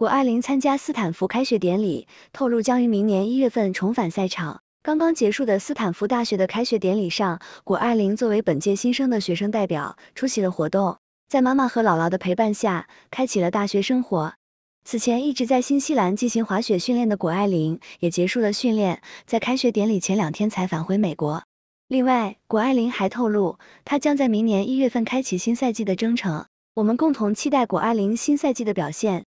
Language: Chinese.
谷爱凌参加斯坦福开学典礼，透露将于明年一月份重返赛场。刚刚结束的斯坦福大学的开学典礼上，谷爱凌作为本届新生的学生代表出席了活动，在妈妈和姥姥的陪伴下，开启了大学生活。此前一直在新西兰进行滑雪训练的谷爱凌也结束了训练，在开学典礼前两天才返回美国。另外，谷爱凌还透露，她将在明年一月份开启新赛季的征程。我们共同期待谷爱凌新赛季的表现。